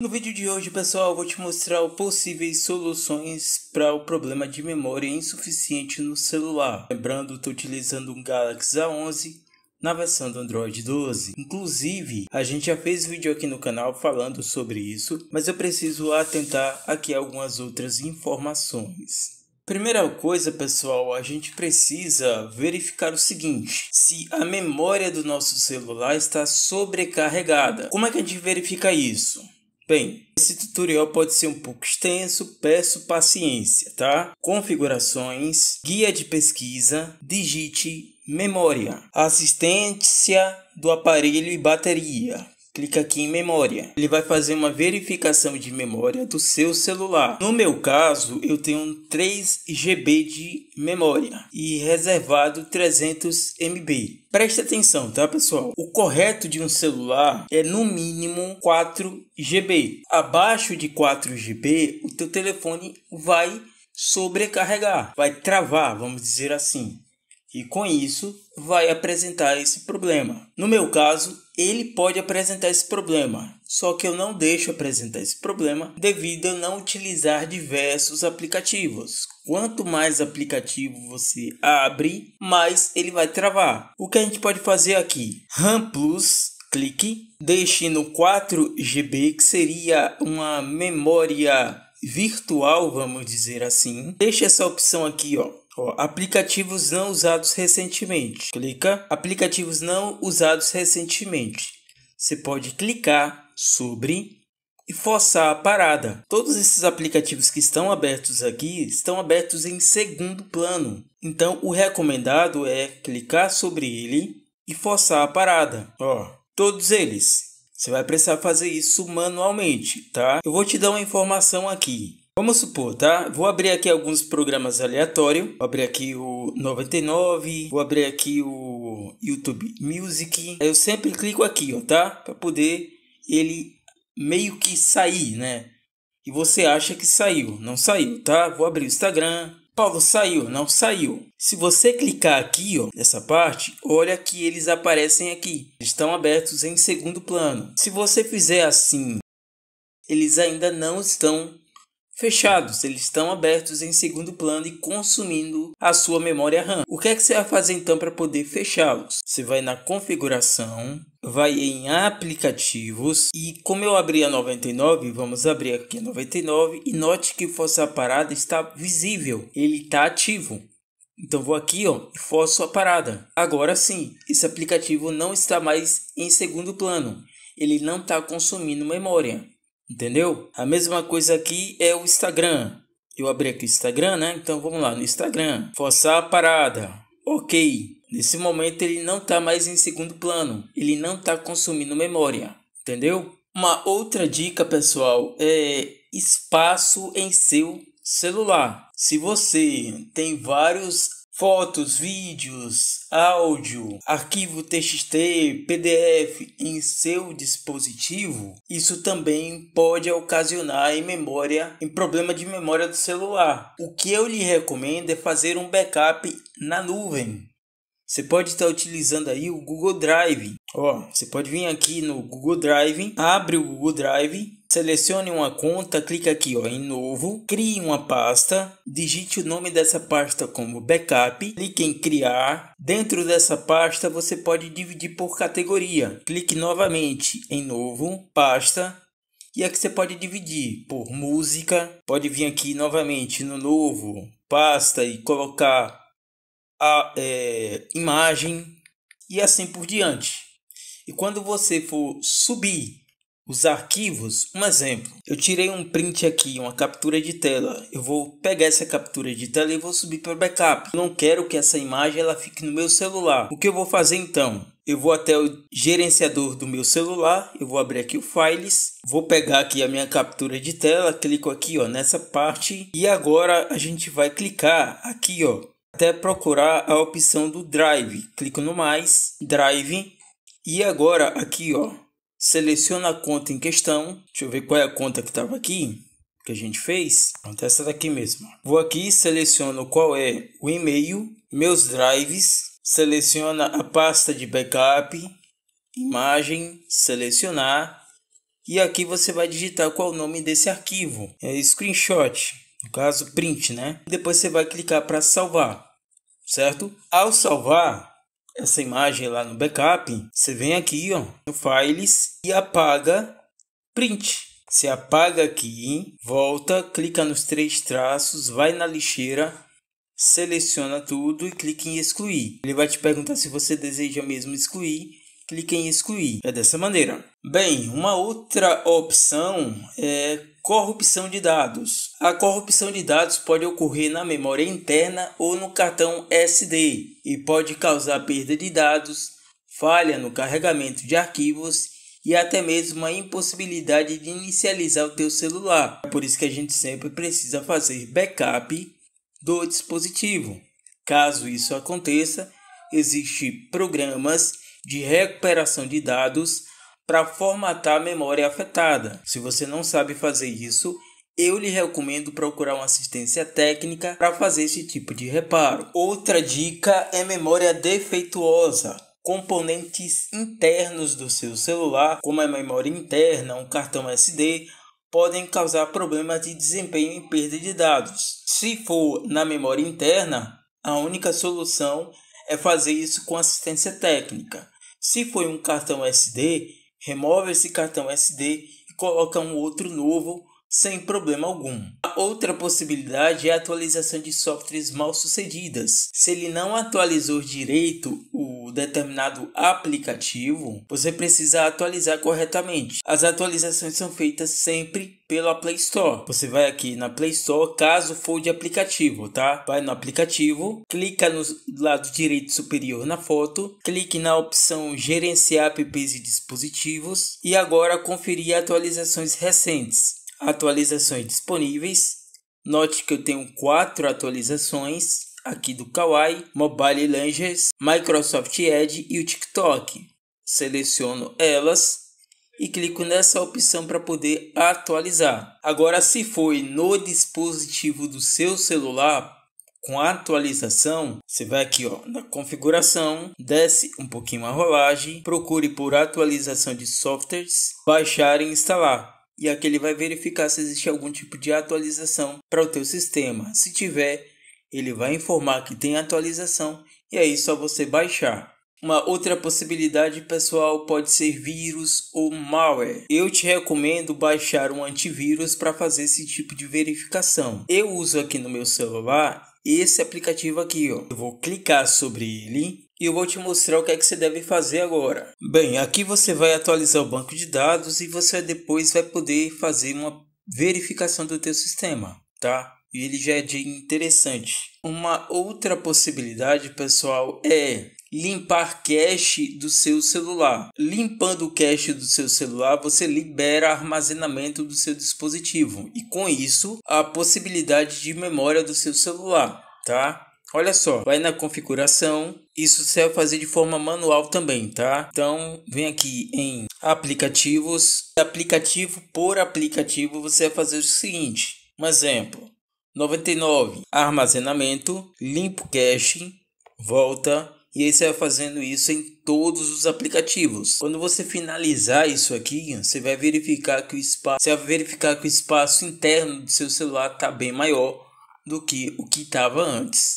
No vídeo de hoje, pessoal, vou te mostrar possíveis soluções para o problema de memória insuficiente no celular. Lembrando, estou utilizando um Galaxy A11 na versão do Android 12. Inclusive, a gente já fez vídeo aqui no canal falando sobre isso, mas eu preciso atentar aqui algumas outras informações. Primeira coisa, pessoal, a gente precisa verificar o seguinte: se a memória do nosso celular está sobrecarregada. Como é que a gente verifica isso? Bem, esse tutorial pode ser um pouco extenso, peço paciência, tá? Configurações, guia de pesquisa, digite memória, assistência do aparelho e bateria, clica aqui em memória. Ele vai fazer uma verificação de memória do seu celular. No meu caso, eu tenho 3 GB de memória e reservado 300 MB. Preste atenção, tá pessoal? O correto de um celular é no mínimo 4 GB. Abaixo de 4 GB, o teu telefone vai sobrecarregar, vai travar, vamos dizer assim. E com isso, vai apresentar esse problema. No meu caso, ele pode apresentar esse problema, só que eu não deixo apresentar esse problema devido a não utilizar diversos aplicativos. Quanto mais aplicativo você abre, mais ele vai travar. O que a gente pode fazer aqui? RAM Plus, clique, deixe no 4GB, que seria uma memória virtual, vamos dizer assim. Deixe essa opção aqui, ó, Ó, aplicativos não usados recentemente. Clica aplicativos não usados recentemente. Você pode clicar sobre e forçar a parada. Todos esses aplicativos que estão abertos aqui estão abertos em segundo plano. Então o recomendado é clicar sobre ele e forçar a parada. Ó, todos eles. Você vai precisar fazer isso manualmente, tá? Eu vou te dar uma informação aqui. Vamos supor, tá? Vou abrir aqui alguns programas aleatórios. Vou abrir aqui o 99, vou abrir aqui o YouTube Music. Eu sempre clico aqui, ó, tá? Para poder ele meio que sair, né? E você acha que saiu, não saiu, tá? Vou abrir o Instagram. Paulo saiu, não saiu. Se você clicar aqui, ó, nessa parte, olha que eles aparecem aqui. Estão abertos em segundo plano. Se você fizer assim, eles ainda não estão fechados, eles estão abertos em segundo plano e consumindo a sua memória RAM. O que é que você vai fazer então para poder fechá-los? Você vai na configuração, vai em aplicativos e como eu abri a 99, vamos abrir aqui a 99 e note que o a parada está visível, ele está ativo. Então vou aqui ó, e forço a parada. Agora sim, esse aplicativo não está mais em segundo plano. Ele não está consumindo memória. Entendeu? A mesma coisa aqui é o Instagram. Eu abri aqui o Instagram, né? Então vamos lá no Instagram. Forçar a parada. Ok. Nesse momento ele não está mais em segundo plano. Ele não está consumindo memória. Entendeu? Uma outra dica, pessoal, é espaço em seu celular. Se você tem vários fotos, vídeos, áudio, arquivo TXT, PDF em seu dispositivo, isso também pode ocasionar em memória, em problema de memória do celular. O que eu lhe recomendo é fazer um backup na nuvem. Você pode estar utilizando aí o Google Drive. Ó, você pode vir aqui no Google Drive, abre o Google Drive, selecione uma conta, clica aqui ó, em novo, crie uma pasta, digite o nome dessa pasta como backup, clique em criar. Dentro dessa pasta você pode dividir por categoria. Clique novamente em novo, pasta, e aqui você pode dividir por música, pode vir aqui novamente no novo, pasta e colocar a é, imagem e assim por diante. E quando você for subir os arquivos, um exemplo, eu tirei um print aqui, uma captura de tela. Eu vou pegar essa captura de tela e vou subir para o backup. Eu não quero que essa imagem ela fique no meu celular. O que eu vou fazer então? Eu vou até o gerenciador do meu celular, eu vou abrir aqui o Files, vou pegar aqui a minha captura de tela, clico aqui ó, nessa parte e agora a gente vai clicar aqui ó, até procurar a opção do Drive. Clico no mais, Drive. E agora aqui, ó, seleciona a conta em questão. Deixa eu ver qual é a conta que estava aqui que a gente fez. Pronto, essa daqui mesmo. Vou aqui, seleciono qual é o e-mail, meus drives, seleciona a pasta de backup, imagem, selecionar. E aqui você vai digitar qual é o nome desse arquivo. É screenshot, no caso print, né? Depois você vai clicar para salvar certo? Ao salvar essa imagem lá no backup, você vem aqui ó, no Files e apaga Print. Você apaga aqui, volta, clica nos três traços, vai na lixeira, seleciona tudo e clica em excluir. Ele vai te perguntar se você deseja mesmo excluir clique em excluir. É dessa maneira. Bem, uma outra opção é corrupção de dados. A corrupção de dados pode ocorrer na memória interna ou no cartão SD e pode causar perda de dados, falha no carregamento de arquivos e até mesmo a impossibilidade de inicializar o teu celular. É por isso que a gente sempre precisa fazer backup do dispositivo. Caso isso aconteça, existem programas de recuperação de dados para formatar a memória afetada. Se você não sabe fazer isso, eu lhe recomendo procurar uma assistência técnica para fazer esse tipo de reparo. Outra dica é memória defeituosa. Componentes internos do seu celular, como a memória interna, um cartão SD, podem causar problemas de desempenho e perda de dados. Se for na memória interna, a única solução é fazer isso com assistência técnica. Se foi um cartão SD, remove esse cartão SD e coloca um outro novo sem problema algum. A outra possibilidade é a atualização de softwares mal sucedidas. Se ele não atualizou direito, determinado aplicativo, você precisa atualizar corretamente. As atualizações são feitas sempre pela Play Store. Você vai aqui na Play Store, caso for de aplicativo, tá? Vai no aplicativo, clica no lado direito superior na foto, clique na opção Gerenciar apps e dispositivos e agora conferir atualizações recentes. Atualizações disponíveis. Note que eu tenho quatro atualizações aqui do Kawaii, Mobile Langers, Microsoft Edge e o TikTok. Seleciono elas e clico nessa opção para poder atualizar. Agora, se foi no dispositivo do seu celular, com atualização, você vai aqui ó, na configuração, desce um pouquinho a rolagem, procure por atualização de softwares, baixar e instalar. E aqui ele vai verificar se existe algum tipo de atualização para o teu sistema. Se tiver, ele vai informar que tem atualização e aí é só você baixar. Uma outra possibilidade pessoal pode ser vírus ou malware. Eu te recomendo baixar um antivírus para fazer esse tipo de verificação. Eu uso aqui no meu celular esse aplicativo aqui, ó. Eu vou clicar sobre ele e eu vou te mostrar o que é que você deve fazer agora. Bem, aqui você vai atualizar o banco de dados e você depois vai poder fazer uma verificação do teu sistema, tá? e ele já é de interessante. Uma outra possibilidade, pessoal, é limpar cache do seu celular. Limpando o cache do seu celular, você libera armazenamento do seu dispositivo e com isso a possibilidade de memória do seu celular, tá? Olha só, vai na configuração, isso você vai fazer de forma manual também, tá? Então, vem aqui em aplicativos, aplicativo por aplicativo, você vai fazer o seguinte. Um exemplo, 99. Armazenamento, limpo cache, volta e aí você vai fazendo isso em todos os aplicativos. Quando você finalizar isso aqui, você vai verificar que o espaço, você vai verificar que o espaço interno do seu celular está bem maior do que o que estava antes.